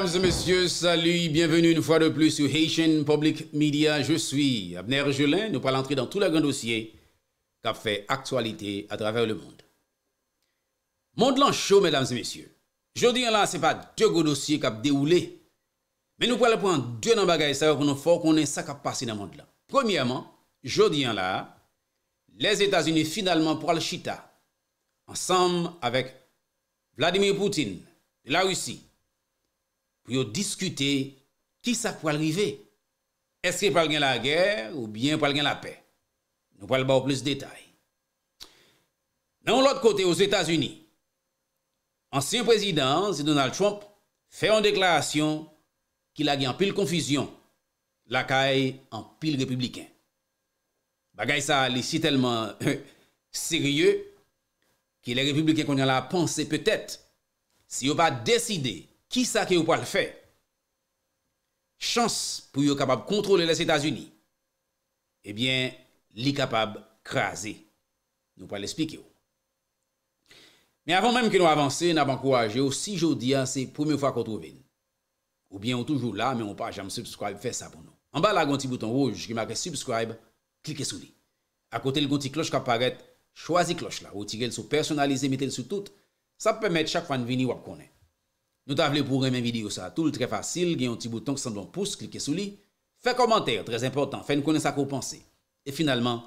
Mesdames et messieurs, salut, bienvenue une fois de plus sur Haitian Public Media. Je suis Abner Gelin. Nous allons entrer dans tous les grands dossiers qui a fait actualité à travers le monde. Monde chaud, mesdames et messieurs. Je dis là, ce n'est pas deux gros dossiers qui ont déroulé. Mais nous allons prendre deux dans bagages ça qu'on ait ça qui a passé dans le monde Premièrement, aujourd'hui, là, les États-Unis finalement pour le chita ensemble avec Vladimir Poutine de la Russie pou yo diskute ki sa pou alrive. Eske pal gen la ger ou bien pal gen la pe. Nou pal ba ou plus detay. Nan l'ot kote, ouz Etas-Uni, ansye prezident, zi Donald Trump, fe yon deklarasyon ki la gen an pil konfisyon, la kae an pil republiken. Bagay sa li si telman serye ki le republiken kon gen la panse, petet, si yo pa deside Ki sa ke ou pa l'fè? Chans pou yo kapab kontrole lè Sétas-Uni, ebyen, li kapab krasè. Nou pa l'espik yo. Men avon menm ke nou avanse, nan ap ankouraje yo, si jo diyan se pome ou fa kontrouven. Ou byen ou toujou la, men ou pa jèm subscribe, fè sa pou nou. An ba la gonti bouton roj, ki ma kè subscribe, klike sou li. A kote l gonti kloch kap paret, chwazi kloch la. Ou tigèl sou personalize, metèl sou tout, sa pou pèmèt chak fan vini wap konè. Nou ta vle pou reme video sa, tout le tre fasil, gen yon ti bouton ki san don pouce, klike sou li. Fè komantèr, trez important, fè nou konen sa kou ponse. E finalman,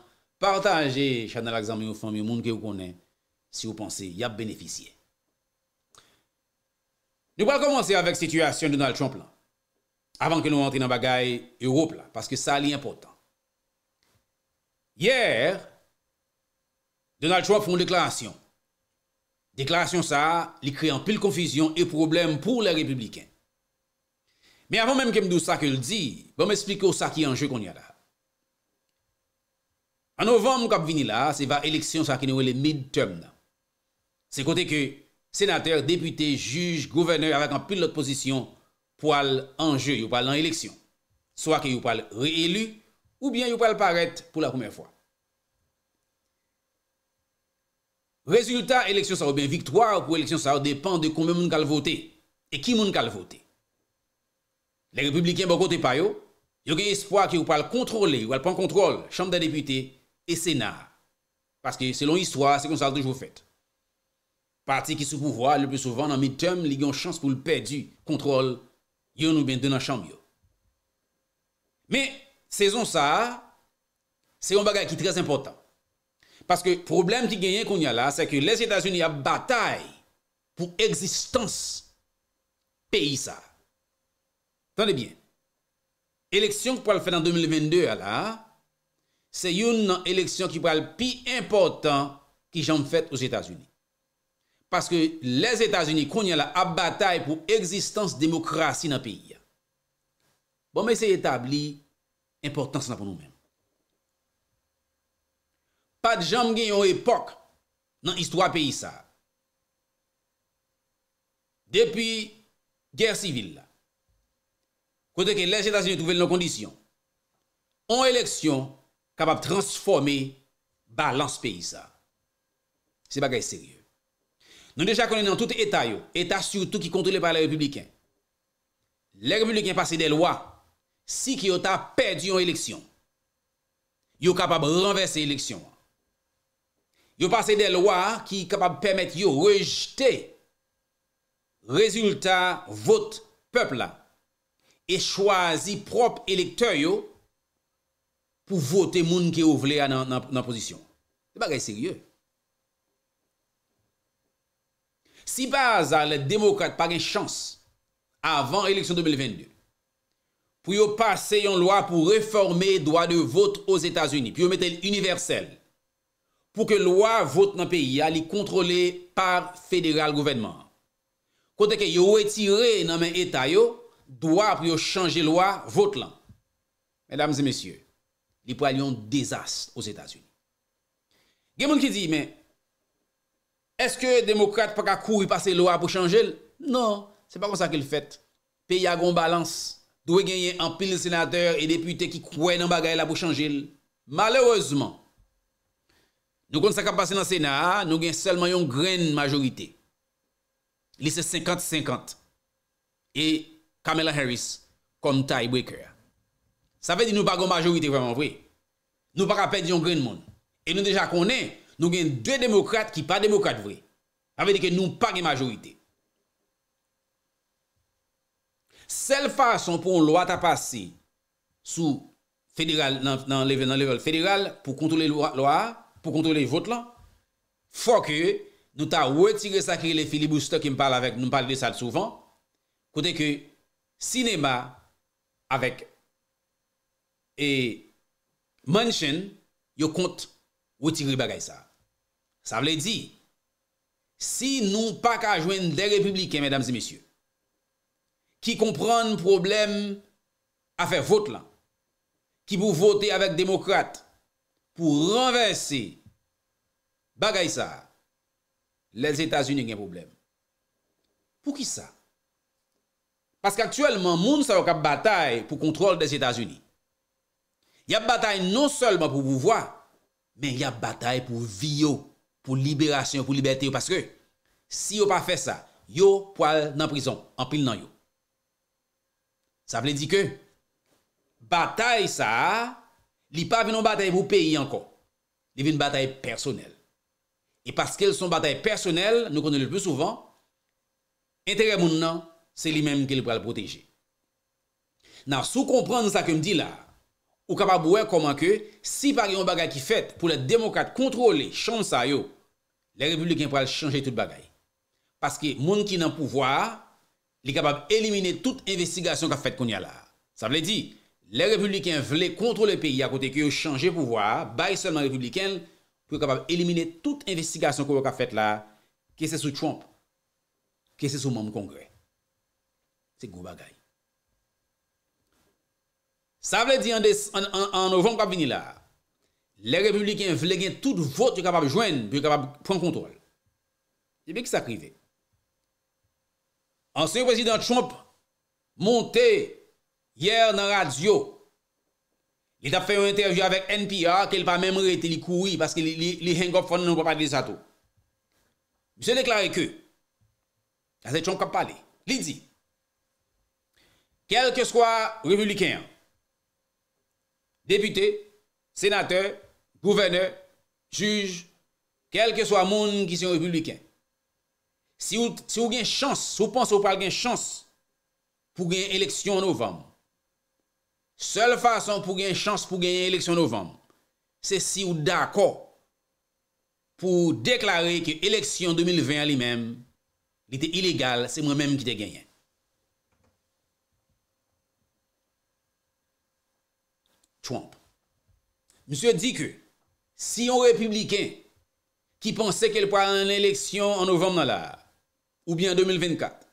partaje chanel aksam yon fòm yon moun ki yon konen, si yon ponse yap beneficye. Nou wak komanse avèk situasyon Donald Trump lan, avan ke nou wantri nan bagay Europe lan, paske sa li important. Yer, Donald Trump foun deklarasyon. Deklarasyon sa li kre an pil konfisyon e problem pou le republiken. Me avon menm kemdou sa ke l di, bon m'esplike ou sa ki anje kon yada. An novem nou kap vini la, se va eleksyon sa ki nou wele mid-term nan. Se kote ke senater, depute, juj, gouverneur avek an pil lot posisyon pou al anje yopal nan eleksyon. Soa ki yopal re-elu ou bien yopal paret pou la koumen fwa. Resultat, eleksyon sa ou ben victoire ou pou eleksyon sa ou depan de konbe moun kal vote e ki moun kal vote. Le republikan bon kote payo, yo ge espoa ki ou pal kontrole ou al pan kontrole chanm da depute e senar. Paske selon histwa, se kon sa al toujou fèt. Parti ki sou pouvoa, lè pou souvan nan mi tem li yon chans pou lperdi kontrole yon ou ben dè nan chanm yo. Me, sezon sa, seyon bagay ki trèz important. Paske problem ti genyen kon ya la, se ke les Etats-Unis a batay pou egzistans peyi sa. Tande bien, eleksyon ki pral fè nan 2022 ya la, se yon nan eleksyon ki pral pi important ki jan fèt os Etats-Unis. Paske les Etats-Unis kon ya la a batay pou egzistans demokrasi nan peyi. Bon, men se etabli, importans nan pou nou men. Pat jamb gen yon epok nan istwa peyisa. Depi ger sivil la, kote ke lè jètas yon touvel nou kondisyon, an eleksyon kapab transforme balans peyisa. Se bagay serye. Non deja konen nan tout etay yo, etas yon tout ki kontole pa lè republikan. Lè republikan pase de lwa, si ki yo ta perdi yon eleksyon, yo kapab renve se eleksyon. yo pase de lwa ki kapab permette yo rejte rezultat vot pepla e chwazi prop elektor yo pou vote moun ki ou vle nan posisyon. Si base a le demokrate pari chans avan eleksyon 2022, pou yo pase yon lwa pou reforme doa de vot os Etats-Unis, pou yo mette l'universel pou ke lwa vote nan peyi a li kontrole par federal gouvernement. Kote ke yo etire nan men etay yo, do ap yo chanje lwa, vote lan. Medams et messieurs, li pou alyon dezast os Etats-Unis. Gen moun ki di, men, eske demokrat pa ka kou yi pase lwa pou chanje l? Non, se pa kon sa ke l fèt. Peyi a gon balans, do e genye an pil senateur e depute ki kwen an bagay la pou chanje l. Malheureseman, Nou kon sa ka pase nan Sena, nou gen selman yon gren majorite. Lise 50-50. E Kamela Harris kon Tai Breaker. Sa fe di nou bagon majorite vreman vwe. Nou baka pe di yon gren moun. E nou deja konen, nou gen dwe demokrate ki pa demokrate vwe. Sa fe di ke nou bagen majorite. Sel fason pou yon loa ta pase sou federal nan level federal pou kontrole loa, pou kontrole vot lan, fwa ke nou ta wetire sakri le filibou stok ki mpal avek, nou mpal de sa l souvan, kote ke sinema avek e manchen, yo kont wetire bagay sa. Sa vle di, si nou pa ka jwen de republiken, medamzi misyo, ki kompran problem avek vot lan, ki pou vote avek demokrate, pou renversi bagay sa, les Etats-Unis gen problem. Pou ki sa? Pask aktuelman, moun sa wak ap batay pou kontrol des Etats-Unis. Yap batay non solman pou vouvoi, men yap batay pou vi yo, pou liberasyon, pou liberté yo, paske si yo pa fe sa, yo pou al nan prizon, anpil nan yo. Sa vle di ke, batay sa, li pa vi nou bataye pou peyi ankon. Li vi nou bataye personel. E paske son bataye personel, nou konen li pou souvan, entere moun nan, se li menm ki li pral proteje. Nan sou komprend sa kem di la, ou kapab wè komankè, si pari yon bagay ki fèt pou la demokat kontrole chan sa yo, le republikan pral chanje tout bagay. Paske moun ki nan pouvoar, li kapab elimine tout investigasyon ka fèt kon yal la. Sa vle di, Le republikan vle kontro le peyi akote ki yo chanje pouvoi, bay seman republikan pou yo kapab elimine tout investikasyon kou yo kap fèt la, ki se sou Trump, ki se sou moun kongre. Se kou bagay. Sa vle di an ouvon kap vini la, le republikan vle gen tout vot yo kapab jwen, yo kapab pran kontrol. Di be ki sa krize. Anse yo prezident Trump montè Yer nan radio, li tap fè yon interjou avèk NPR, ke li pa mèm rete li koui, paske li hang up fon nou pa pati li sato. Mise deklarè ke, la zè chon kap pale, li di, kel ke swa republiken, deputè, senatè, gouverneur, juj, kel ke swa moun ki sou republiken. Si ou gen chans, ou panse ou pa gen chans, pou gen eleksyon novem, Sele fason pou gen yon chans pou gen yon eleksyon novem, se si ou dako pou deklare ke eleksyon 2020 a li men, li te ilegal, se mwen men ki te genyen. Trump. Monsie di ke, si yon republikan ki pense ke li pran l'eleksyon en novem nan la, ou bien 2024,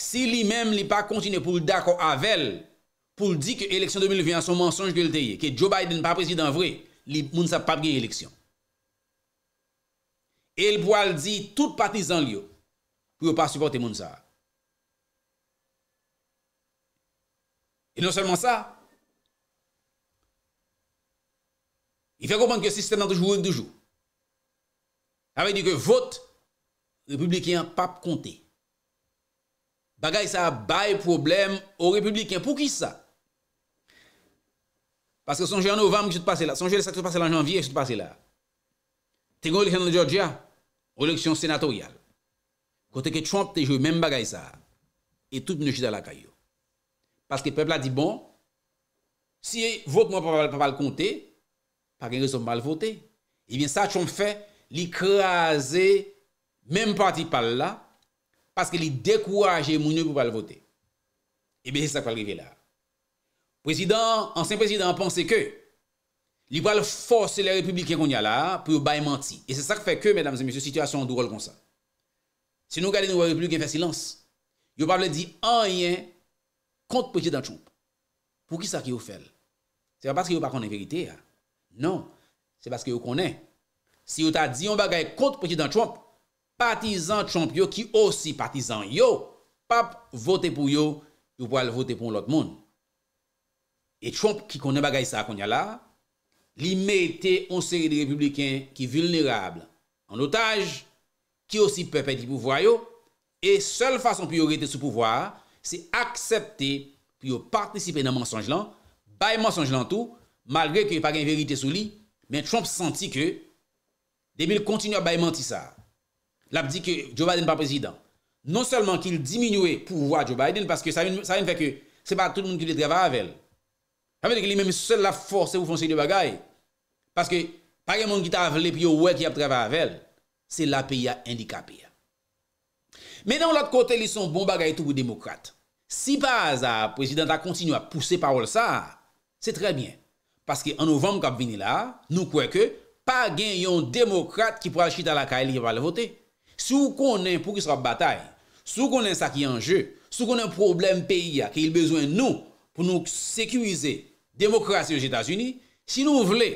si li men li pa kontine pou l'dako avel, pou l di ke eleksyon 2020 an son mensonj de l teye, ke Joe Biden pa presidant vre, li moun sa pap gey eleksyon. El pou al di, tout pati zan liyo, pou yo pa supporte moun sa. E non seulement sa, i fe kompon ke sistem nan toujou, an toujou, avè di ke vote, republiken pap konte. Bagay sa bay problem ou republiken pou ki sa? Parce que son jeu en novembre je suis passé là, Son ça qui passe passé là en janvier je suis passé là. T'es une élection de Georgia, élection sénatoriale. Côté que Trump te joué même bagaille ça. Et tout le monde dans la caillou. Parce que le peuple a dit bon, si vote moi pas pas le compter, pas raison mal voter. Et eh bien ça Trump fait, l'écraser même parti par là parce qu'il décourage les gens pour pas le voter. Et eh bien c'est ça qui va arriver là. Prezidant, ansen prezidant, Pense ke, Li wale force le republiken kon ya la, Pou yo bay manti. E se sa ke fe ke, Situasyon an dou rol kon sa. Se nou gade nou wale republiken fè silans, Yo wale di an yen, Kont prezidant Trump. Pou ki sa ki yo fèl? Se pa paske yo wale konen verite ya. Non, se paske yo konen. Si yo ta di, Yo wale gade kont prezidant Trump, Patizant Trump yo, Ki osi patizant yo, Pap vote pou yo, Yo wale vote pou lout moun. Et Trump ki konen bagay sa kon ya la, li merite on seri de republiken ki vulnerable, an otaj, ki osi pepe di pou voyo, e sol fason pou yo rete sou pouvoar, se aksepte pou yo partisipe nan mensongelan, bay mensongelan tou, malgre ke pa gen verite sou li, men Trump senti ke, demil kontinye bay menti sa. Lap di ke Joe Biden pa prezident. Non selman ki il diminuwe pouvoar Joe Biden, paske sa yon fè ke se pa tout moun ki li dreva avel. Fame de ki li mèm se la force ou fonse li bagay. Paske, pa gen moun ki ta avle pi yo ouè ki ap tre pa avle, se la pi ya indi ka pi ya. Mè nan lòt kote li son bon bagay tout pou demokrate. Si pas a prezident a kontinu a pousse parol sa, se tre bien. Paske an novem kap vini la, nou kwe ke, pa gen yon demokrate ki pral chita la ka el yopal voté. Sou konen pou ki srap batay, sou konen sa ki anje, sou konen problem peyi ya ki il bezwen nou pou nou sekuizey, Demokrasi non. yo j Etatsuni, si nou vle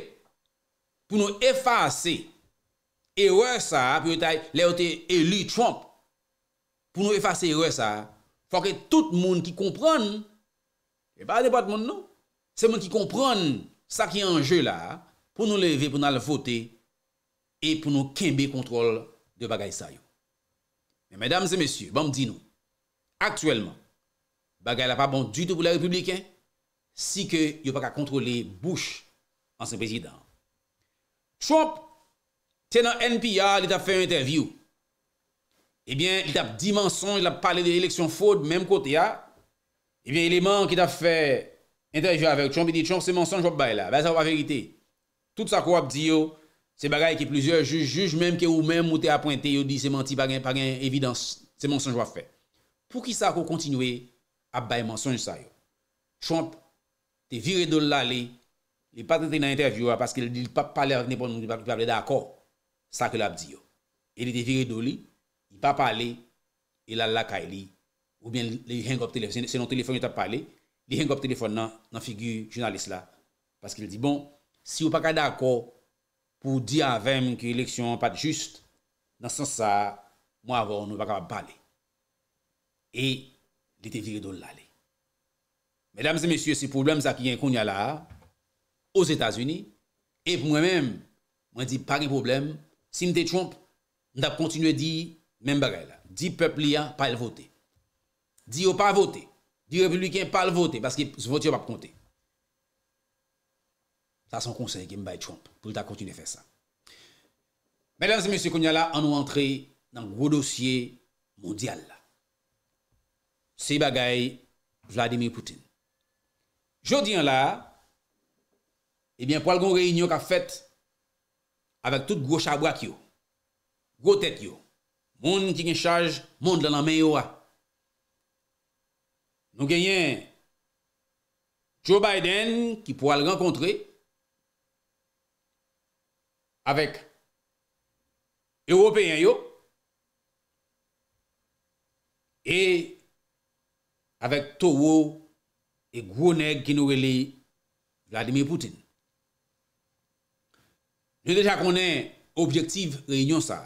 pou nou efase ewe sa api ou ta leote elu Trump, pou nou efase ewe sa, fwa ke tout moun ki kompran, e pa depat moun nou, se moun ki kompran sa ki anje la pou nou leve pou nou alvote e pou nou kembe kontrol de bagay sa yo. Medam se mesye, bom di nou, aktuelman, bagay la pa bon du tout pou le Republiken, si ke yon pa ka kontrole Bush an se prezident. Trump, tè nan NPR, lè t'a fè un interview. Ebyen, eh lè t'a di mensonj, lè t'a pale de l'eleksyon fò d'mèm kote ya. Ebyen, lè man ki t'a fè interview avèk. Trump, lè dit, Trump, se mensonj wap bay la. Bè, sa wap a verite. Tout sa kou ap di yo, se bagay ki plizye juj, juj, mèm ki ou mèm moutè apointe, yo di se manti bagen evidans, se mensonj wap fè. Pou ki sa kou kontinwe, ap bay mensonj sa yo. Trump, vire do la li, li pa trete nan intervjouwa, paske li pa pale akon, sa ke la ap diyo. E li te vire do li, li pa pale, e la la ka li, ou bien li yengop telefon, se non telefon li ta pale, li yengop telefon nan figu jounalist la. Paske li di, bon, si ou pa ka da akon, pou di avèm ki lèksyon pati jist, nan san sa, mwa avò, nou pa ka pale. E li te vire do la li. Mesdames et messieurs, ce problème ça qui est là aux États-Unis et moi-même, moi dis pas de problème, si me Trump, m'a continuer dire même bagarre là. Dit peuple pas le voter. Dit oh, pas voter. Dit républicain pas le voter parce que ce vote pas compter. Ça son conseil qui me Trump pour ta continuer faire ça. Mesdames et messieurs, qu'on a on nous entrer dans le gros dossier mondial C'est bagay Vladimir Poutine. Jodi an la, ebyen pou al gon reynyon ka fèt avèk tout gwo chabwak yo, gwo tèt yo, moun ki gen chaj, moun lè nan men yo a. Nou genyen, Joe Biden, ki pou al renkontre, avèk Européen yo, e avèk Touwou E gwo neg ki nou rele Vladimir Poutine. Nou deja konen objektiv reynyon sa.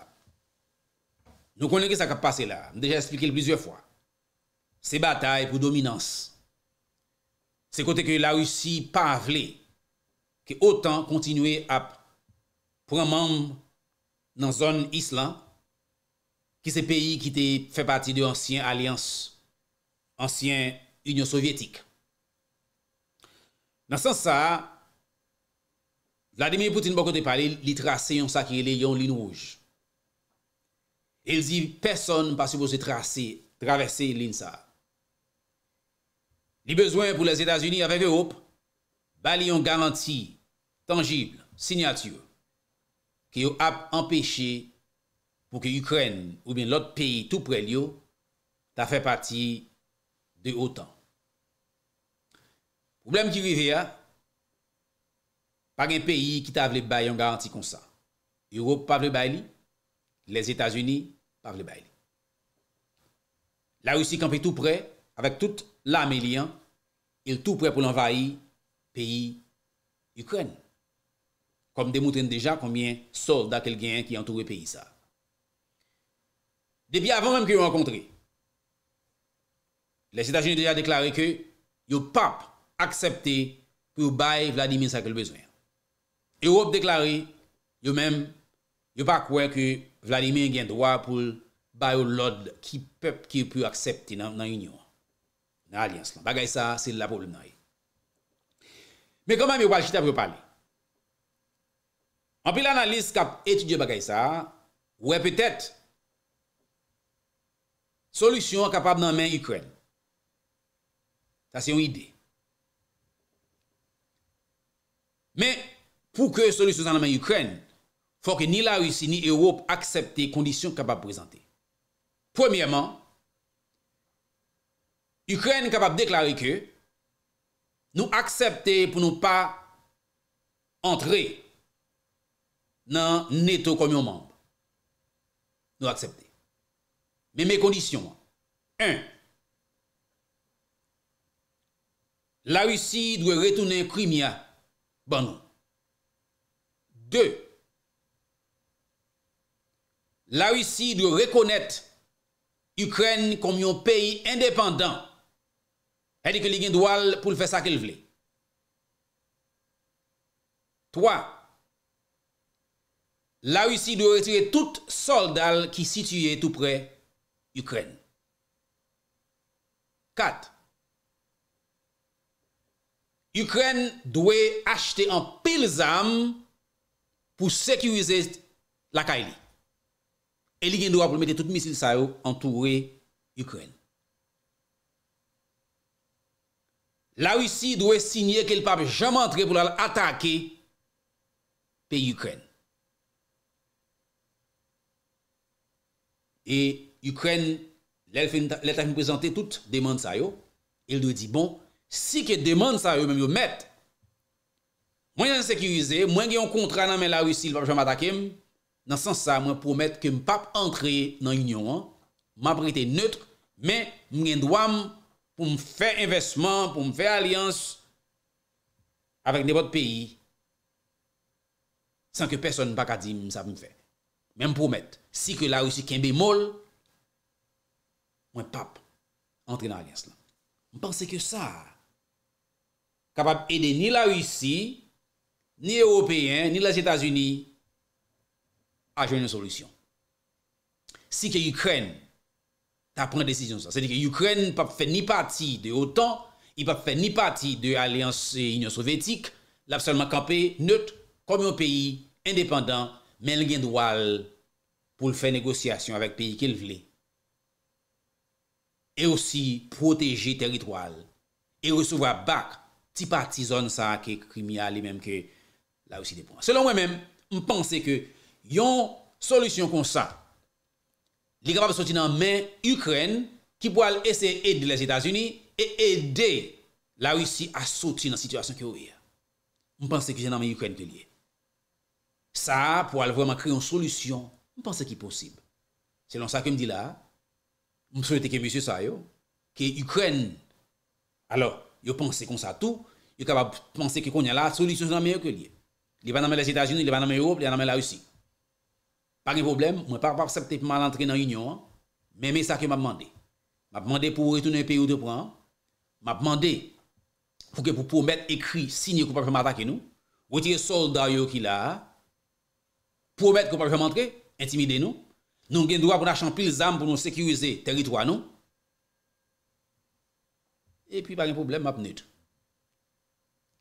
Nou konen ki sa ka pase la. Nou deja esplike plusieurs fwa. Se batay pou dominans. Se kote ke la russi pa avle ki otan kontinwe ap pou an manm nan zon Island ki se peyi ki te fe pati de ansyen alians ansyen union sovjetik. Nan san sa, Vladimir Poutine bako bon te pale li trase yon sa ki ele yon lin wouj. El zi, person pasi pou se trase, travesse lin sa. Li bezwen pou les Etats-Unis avek Europe, ba li yon garanti, tangible, sinyature, ki yo ap empeshe pou ki Ukraine ou bin lot peyi tou prel yo, ta fe pati de autant. Boulèm ki rivè ya, par en peyi ki tav le bay, yon garanti konsa. Europe pav le bay li, les Etats-Unis pav le bay li. La Roussi kampè tout prè, avèk tout l'armé liyan, il tout prè pou l'envahi peyi Ukren. Kom demoutren deja konmien solda kel gen ki antoure peyi sa. Depi avon mèm ki yon renkontre, les Etats-Unis deja deklare ke yon pamp aksepte pou bay Vladimir sa ke lbezwen. Europe deklare, yo mèm, yo pa kwe ke Vladimir gen doa pou bay ou lod ki pep ki pou aksepte nan union, nan alliance lan. Bagay sa, se la probleme nan e. Me koman mi wajita pou yo pale. An pi l'analise kap etidye bagay sa, wè pwetet solusyon kapab nan men Ukwen. Ta se yon idey. Men pou ke solusyon nan men Ukren, fò ke ni la Rusi ni Europe aksepte kondisyon kapap prezante. Premyèman, Ukren kapap deklari ke nou aksepte pou nou pa antre nan neto komyon mamb. Nou aksepte. Men mè kondisyon. 1. La Rusi dwe retounen krimya Ban nou. Deux. La russi dwe rekonet Ukren kom yon peyi independant. Edi ke li gen dwal pou l fe sa ke l vle. Trois. La russi dwe retire tout soldal ki situye tout pre Ukren. Kat. Ukren dwe achte an pil zam pou sekurize la ka e li. E li gen dwe apomete tout misil sa yo antouwe Ukren. La wisi dwe sinye ke l pape jam antre pou la atake pe Ukren. E Ukren lè ta fin prezante tout demande sa yo. El dwe di bon... Si ke demande sa yo men yo met, mwen yon sekirize, mwen gen yon kontra nan men la usil pap chan patakem, nan san sa mwen promette ke m pap entre nan yon yon an, mwen apre te neutre, men mwen gen doam pou m fe investman, pou m fe alians avèk ne bot peyi, san ke person baka di m sa pou m fe. Men m promette, si ke la usil ken bemol, mwen pap entre nan alians lan. M pense ke sa, capable d'aider ni la Russie, ni les Européens, ni les États-Unis à jouer une solution. Si que l'Ukraine prend une décision, c'est-à-dire que l'Ukraine ne peut pas faire ni partie de l'OTAN, il faire ni partie de l'Alliance euh, Union soviétique, a seulement campé neutre comme un pays indépendant, mais il a droit pour faire négociation avec pays qu'il voulait. Et aussi protéger territoire et recevoir bac si partizon sa ke krimya li menm ke la russi depon. Selon mwen menm, mpense ke yon solusyon kon sa, li kapap soti nan men Ukren, ki pou al ese edle les Etats-Unis, e ede la russi a soti nan sityasyon ki ouye. Mpense ki jen nan men Ukren ke liye. Sa pou al vwema kriyon solusyon, mpense ki posib. Selon sa ke mdi la, mpense ke mwese sa yo, ke Ukren alo, Yo panse kon sa tou, yo kaba panse ki kon nye la solisyon nan men yo ke liye. Liye pa nan men les Etats-Unis, liye pa nan men Europe, liye pa nan men la Russie. Pari problem, mwen pari pari sapte pouman lantre nan Union, mwen mè sa ke m ap mande. M ap mande pou retounen peyo de bran, m ap mande pouke pou pou met ekri sinye kou pa pouman atake nou, wè tiye solda yo ki la, pou met kou pa pouman antre, intimide nou, nou gen drwa pou nan chanpil zam pou nou sekirize teritwa nou, E pi bagen poublem map net.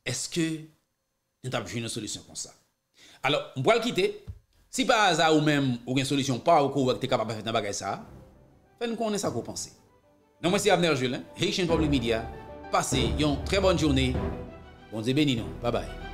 Eske net apjou yon solusyon kon sa? Alors, mboal kite, si pa aza ou men ou gen solusyon pa ou kou wak te kap ap fèd nan bagay sa, fèl mkonè sa koupansè. Nan mwen si Abner Joul, Haitian Public Media, pase yon tre bonne jounè, bonze beninou, babay.